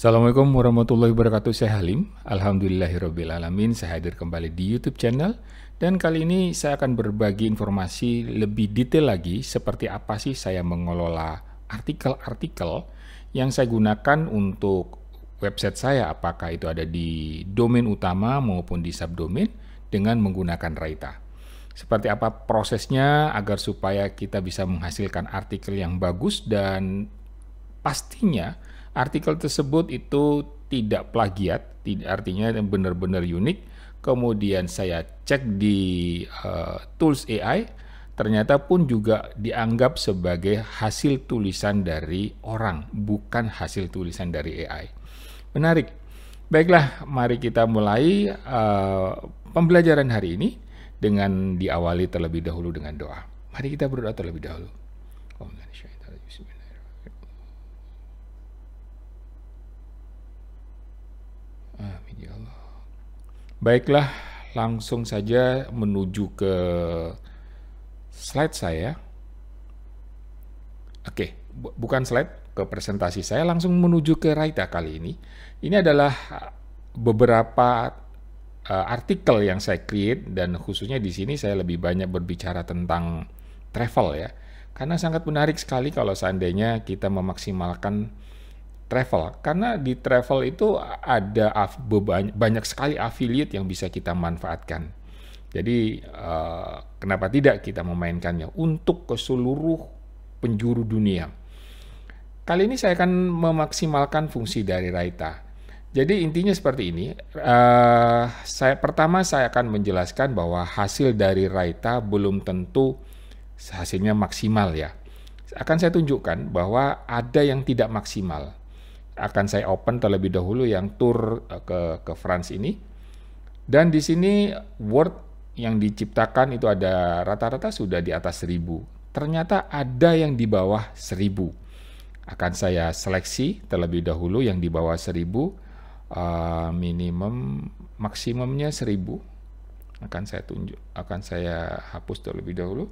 Assalamualaikum warahmatullahi wabarakatuh, saya Halim. Alhamdulillahirrabbilalamin, saya hadir kembali di YouTube channel. Dan kali ini saya akan berbagi informasi lebih detail lagi seperti apa sih saya mengelola artikel-artikel yang saya gunakan untuk website saya, apakah itu ada di domain utama maupun di subdomain dengan menggunakan Raita. Seperti apa prosesnya agar supaya kita bisa menghasilkan artikel yang bagus dan pastinya Artikel tersebut itu tidak plagiat, artinya benar-benar unik. Kemudian saya cek di uh, tools AI, ternyata pun juga dianggap sebagai hasil tulisan dari orang, bukan hasil tulisan dari AI. Menarik. Baiklah, mari kita mulai uh, pembelajaran hari ini dengan diawali terlebih dahulu dengan doa. Mari kita berdoa terlebih dahulu. Om Amin ya Allah. Baiklah, langsung saja menuju ke slide saya. Oke, bukan slide, ke presentasi saya langsung menuju ke Raita kali ini. Ini adalah beberapa uh, artikel yang saya create dan khususnya di sini saya lebih banyak berbicara tentang travel ya. Karena sangat menarik sekali kalau seandainya kita memaksimalkan travel karena di travel itu ada banyak sekali affiliate yang bisa kita manfaatkan. Jadi eh, kenapa tidak kita memainkannya untuk ke seluruh penjuru dunia. Kali ini saya akan memaksimalkan fungsi dari Raita. Jadi intinya seperti ini. Uh, saya pertama saya akan menjelaskan bahwa hasil dari Raita belum tentu hasilnya maksimal ya. Akan saya tunjukkan bahwa ada yang tidak maksimal akan saya open terlebih dahulu yang tour eh, ke ke France ini. Dan di sini word yang diciptakan itu ada rata-rata sudah di atas 1000. Ternyata ada yang di bawah seribu Akan saya seleksi terlebih dahulu yang di bawah seribu uh, minimum maksimumnya seribu akan saya tunjuk akan saya hapus terlebih dahulu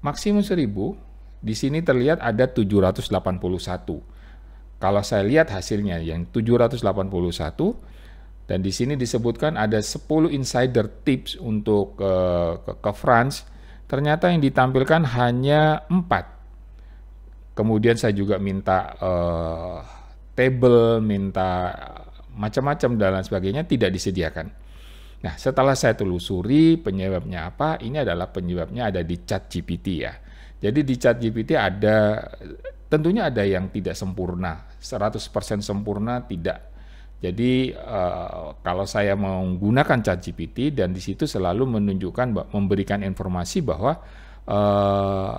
maksimum seribu di sini terlihat ada 781 kalau saya lihat hasilnya yang 781 dan di sini disebutkan ada 10 insider tips untuk ke eh, ke, ke France, ternyata yang ditampilkan hanya 4. Kemudian saya juga minta uh, table, minta macam-macam dan lain sebagainya tidak disediakan. Nah, setelah saya telusuri penyebabnya apa, ini adalah penyebabnya ada di chat GPT ya. Jadi di chat GPT ada Tentunya ada yang tidak sempurna, 100% sempurna tidak. Jadi uh, kalau saya menggunakan ChatGPT dan di situ selalu menunjukkan memberikan informasi bahwa uh,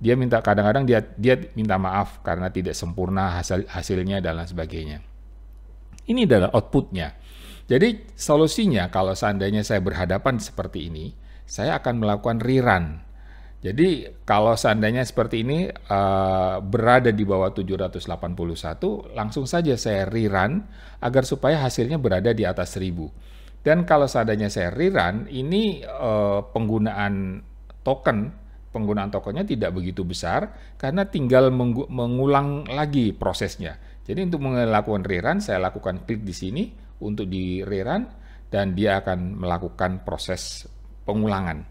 dia minta kadang-kadang dia dia minta maaf karena tidak sempurna hasil hasilnya dan lain sebagainya. Ini adalah outputnya. Jadi solusinya kalau seandainya saya berhadapan seperti ini, saya akan melakukan rerun jadi kalau seandainya seperti ini uh, berada di bawah 781, langsung saja saya rerun agar supaya hasilnya berada di atas 1000. Dan kalau seandainya saya rerun, ini uh, penggunaan token, penggunaan tokennya tidak begitu besar karena tinggal mengulang lagi prosesnya. Jadi untuk melakukan rerun, saya lakukan klik di sini untuk di rerun dan dia akan melakukan proses pengulangan.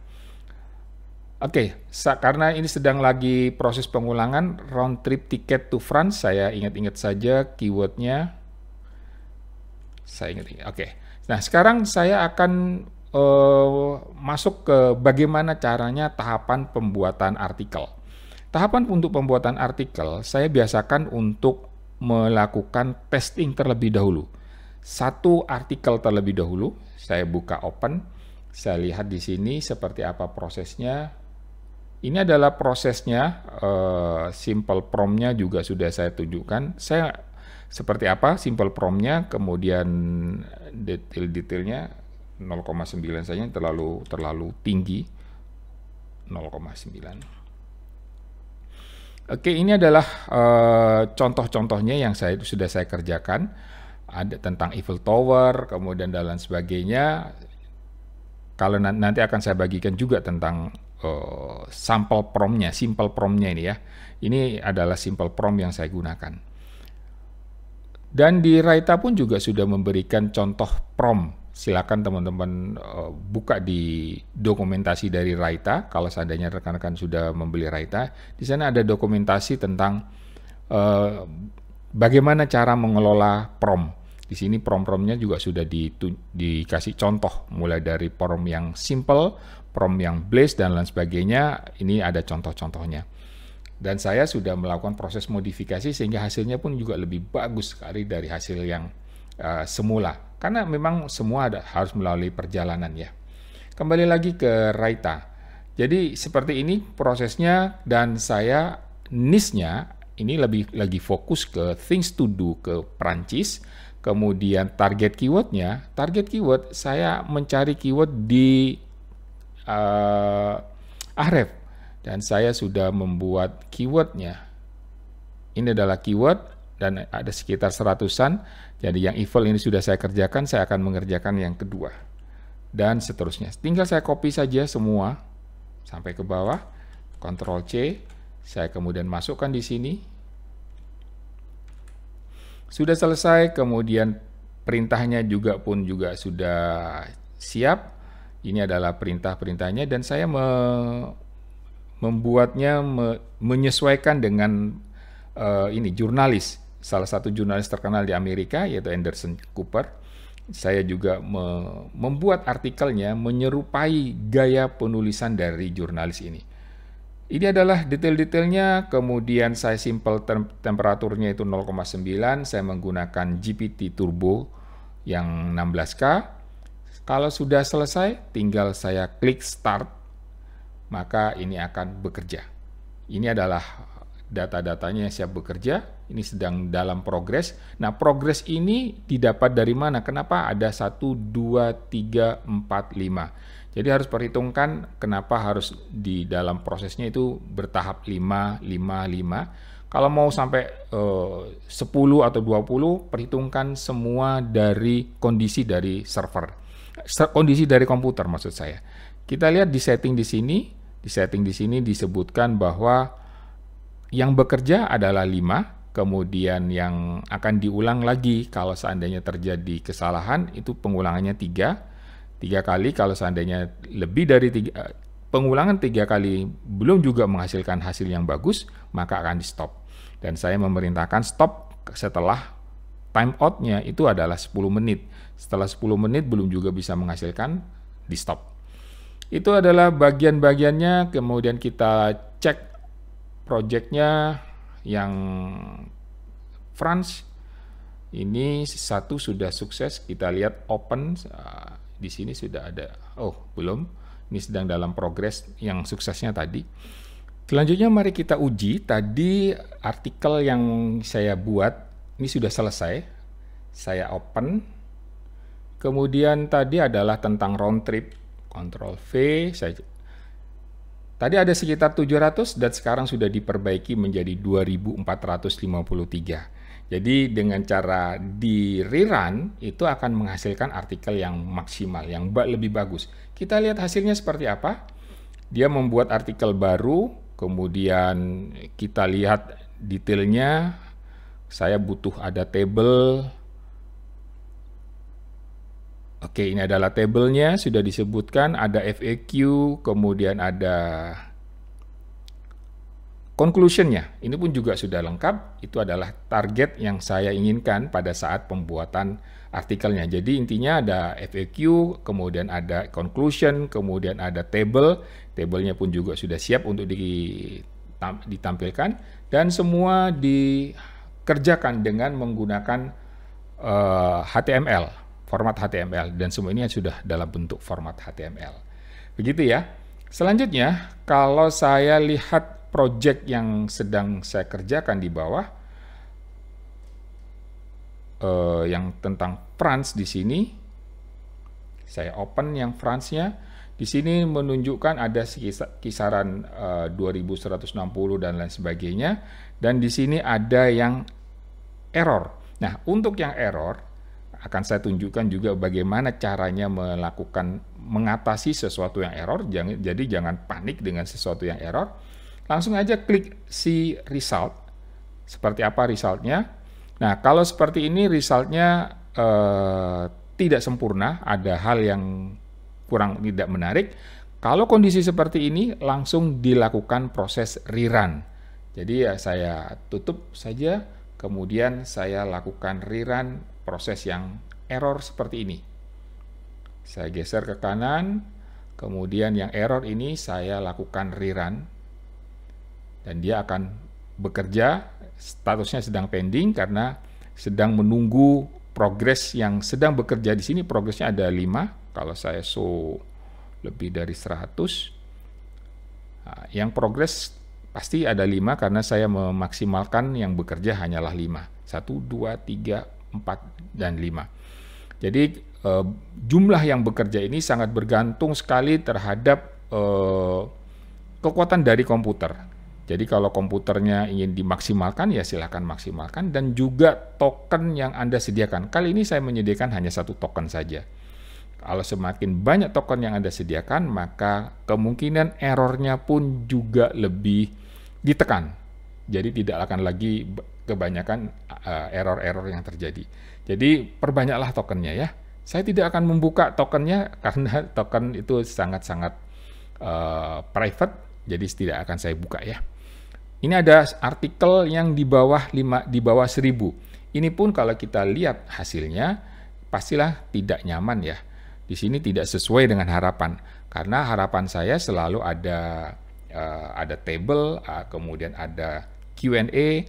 Oke, okay, karena ini sedang lagi proses pengulangan round trip tiket to France, saya ingat-ingat saja keywordnya. Saya ingat-ingat. Oke. Okay. Nah, sekarang saya akan uh, masuk ke bagaimana caranya tahapan pembuatan artikel. Tahapan untuk pembuatan artikel saya biasakan untuk melakukan testing terlebih dahulu. Satu artikel terlebih dahulu, saya buka open, saya lihat di sini seperti apa prosesnya, ini adalah prosesnya, eh, simple promnya juga sudah saya tunjukkan. Saya seperti apa simple promnya, kemudian detail-detailnya 0,9 saja terlalu terlalu tinggi 0,9. Oke, ini adalah eh, contoh-contohnya yang saya sudah saya kerjakan. Ada tentang evil Tower, kemudian dan lain sebagainya. Kalau nanti akan saya bagikan juga tentang uh, sampel promnya, simple promnya ini ya. Ini adalah simple prom yang saya gunakan. Dan di Raita pun juga sudah memberikan contoh prom. Silakan teman-teman uh, buka di dokumentasi dari Raita. Kalau seandainya rekan-rekan sudah membeli Raita, di sana ada dokumentasi tentang uh, bagaimana cara mengelola prom. Di sini prom-promnya juga sudah di, dikasih contoh, mulai dari prom yang simple, prom yang blaze dan lain sebagainya. Ini ada contoh-contohnya. Dan saya sudah melakukan proses modifikasi sehingga hasilnya pun juga lebih bagus sekali dari hasil yang uh, semula. Karena memang semua ada, harus melalui perjalanan ya. Kembali lagi ke Raita. Jadi seperti ini prosesnya dan saya nisnya ini lebih lagi fokus ke things to do ke Perancis. Kemudian target keywordnya, target keyword saya mencari keyword di uh, eh, Ahref dan saya sudah membuat keywordnya. Ini adalah keyword dan ada sekitar seratusan. Jadi yang evil ini sudah saya kerjakan, saya akan mengerjakan yang kedua. Dan seterusnya. Tinggal saya copy saja semua sampai ke bawah. Ctrl C, saya kemudian masukkan di sini. Sudah selesai, kemudian perintahnya juga pun juga sudah siap ini adalah perintah-perintahnya dan saya me membuatnya me menyesuaikan dengan uh, ini jurnalis, salah satu jurnalis terkenal di Amerika yaitu Anderson Cooper. Saya juga me membuat artikelnya menyerupai gaya penulisan dari jurnalis ini. Ini adalah detail-detailnya, kemudian saya simple tem temperaturnya itu 0,9, saya menggunakan GPT Turbo yang 16K, kalau sudah selesai, tinggal saya klik start, maka ini akan bekerja. Ini adalah data-datanya yang siap bekerja, ini sedang dalam progres. Nah, progres ini didapat dari mana? Kenapa ada 1, 2, 3, 4, 5. Jadi harus perhitungkan kenapa harus di dalam prosesnya itu bertahap 5, 5, 5. Kalau mau sampai eh, 10 atau 20, perhitungkan semua dari kondisi dari server kondisi dari komputer maksud saya. Kita lihat di setting di sini, di setting di sini disebutkan bahwa yang bekerja adalah 5, kemudian yang akan diulang lagi kalau seandainya terjadi kesalahan itu pengulangannya 3. Tiga kali kalau seandainya lebih dari tiga, eh, pengulangan tiga kali belum juga menghasilkan hasil yang bagus, maka akan di stop. Dan saya memerintahkan stop setelah time out-nya itu adalah 10 menit. Setelah 10 menit belum juga bisa menghasilkan, di stop. Itu adalah bagian-bagiannya, kemudian kita cek projectnya yang France ini satu sudah sukses, kita lihat open uh, di sini sudah ada. Oh, belum. Ini sedang dalam progres yang suksesnya tadi. Selanjutnya mari kita uji tadi artikel yang saya buat ini sudah selesai. Saya open. Kemudian tadi adalah tentang round trip. control V. Saya... Tadi ada sekitar 700 dan sekarang sudah diperbaiki menjadi 2453. Jadi dengan cara di rerun itu akan menghasilkan artikel yang maksimal, yang lebih bagus. Kita lihat hasilnya seperti apa. Dia membuat artikel baru, kemudian kita lihat detailnya saya butuh ada table. Oke, ini adalah tabelnya, sudah disebutkan ada FAQ, kemudian ada conclusionnya. Ini pun juga sudah lengkap, itu adalah target yang saya inginkan pada saat pembuatan artikelnya. Jadi intinya ada FAQ, kemudian ada conclusion, kemudian ada table. Tablenya pun juga sudah siap untuk ditampilkan dan semua di kerjakan dengan menggunakan uh, eh, HTML, format HTML dan semua ini sudah dalam bentuk format HTML. Begitu ya. Selanjutnya, kalau saya lihat project yang sedang saya kerjakan di bawah uh, yang tentang France di sini saya open yang France-nya. Di sini menunjukkan ada kisaran eh, uh, 2160 dan lain sebagainya. Dan di sini ada yang error. Nah, untuk yang error akan saya tunjukkan juga bagaimana caranya melakukan mengatasi sesuatu yang error. jadi jangan panik dengan sesuatu yang error. Langsung aja klik si result. Seperti apa resultnya? Nah, kalau seperti ini resultnya eh, tidak sempurna, ada hal yang kurang tidak menarik. Kalau kondisi seperti ini, langsung dilakukan proses rerun. Jadi ya saya tutup saja Kemudian saya lakukan rerun proses yang error seperti ini. Saya geser ke kanan, kemudian yang error ini saya lakukan rerun. Dan dia akan bekerja, statusnya sedang pending karena sedang menunggu progres yang sedang bekerja di sini. Progresnya ada 5, kalau saya show lebih dari 100. Nah, yang progres Pasti ada lima karena saya memaksimalkan yang bekerja hanyalah lima. Satu, dua, tiga, empat, dan lima. Jadi eh, jumlah yang bekerja ini sangat bergantung sekali terhadap eh, kekuatan dari komputer. Jadi kalau komputernya ingin dimaksimalkan ya silahkan maksimalkan dan juga token yang Anda sediakan. Kali ini saya menyediakan hanya satu token saja. Kalau semakin banyak token yang Anda sediakan, maka kemungkinan errornya pun juga lebih ditekan. Jadi tidak akan lagi kebanyakan error-error yang terjadi. Jadi perbanyaklah tokennya ya. Saya tidak akan membuka tokennya karena token itu sangat-sangat uh, private, jadi tidak akan saya buka ya. Ini ada artikel yang di bawah 5 di bawah 1000. Ini pun kalau kita lihat hasilnya pastilah tidak nyaman ya di sini tidak sesuai dengan harapan karena harapan saya selalu ada uh, ada table uh, kemudian ada Q&A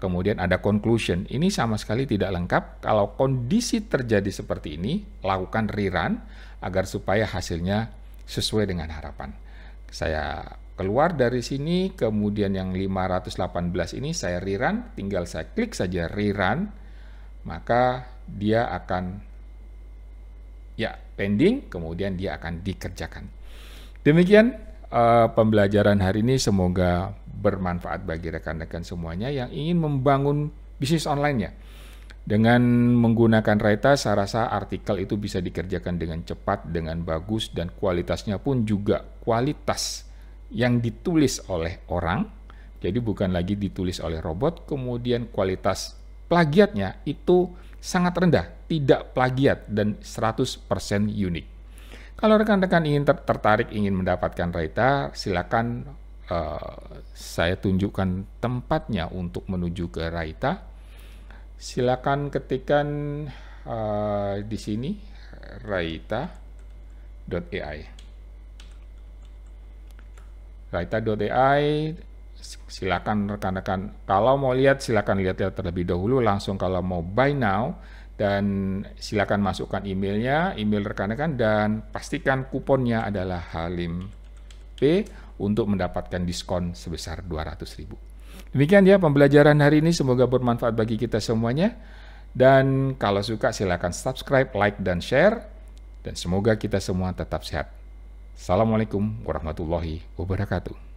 kemudian ada conclusion ini sama sekali tidak lengkap kalau kondisi terjadi seperti ini lakukan rerun agar supaya hasilnya sesuai dengan harapan saya keluar dari sini kemudian yang 518 ini saya rerun tinggal saya klik saja rerun maka dia akan ya pending, kemudian dia akan dikerjakan. Demikian uh, pembelajaran hari ini semoga bermanfaat bagi rekan-rekan semuanya yang ingin membangun bisnis online-nya. Dengan menggunakan Raita, saya rasa artikel itu bisa dikerjakan dengan cepat, dengan bagus, dan kualitasnya pun juga kualitas yang ditulis oleh orang. Jadi bukan lagi ditulis oleh robot, kemudian kualitas plagiatnya itu sangat rendah, tidak plagiat, dan 100% unik. Kalau rekan-rekan ingin ter tertarik ingin mendapatkan Raita, silakan uh, saya tunjukkan tempatnya untuk menuju ke Raita. Silakan ketikkan uh, di sini raita.ai. Raita.ai silakan rekan-rekan kalau mau lihat silakan lihat-lihat ya terlebih dahulu langsung kalau mau buy now dan silakan masukkan emailnya, email rekan-rekan dan pastikan kuponnya adalah Halim P untuk mendapatkan diskon sebesar 200.000. Demikian ya pembelajaran hari ini semoga bermanfaat bagi kita semuanya dan kalau suka silakan subscribe, like dan share dan semoga kita semua tetap sehat. Assalamualaikum warahmatullahi wabarakatuh.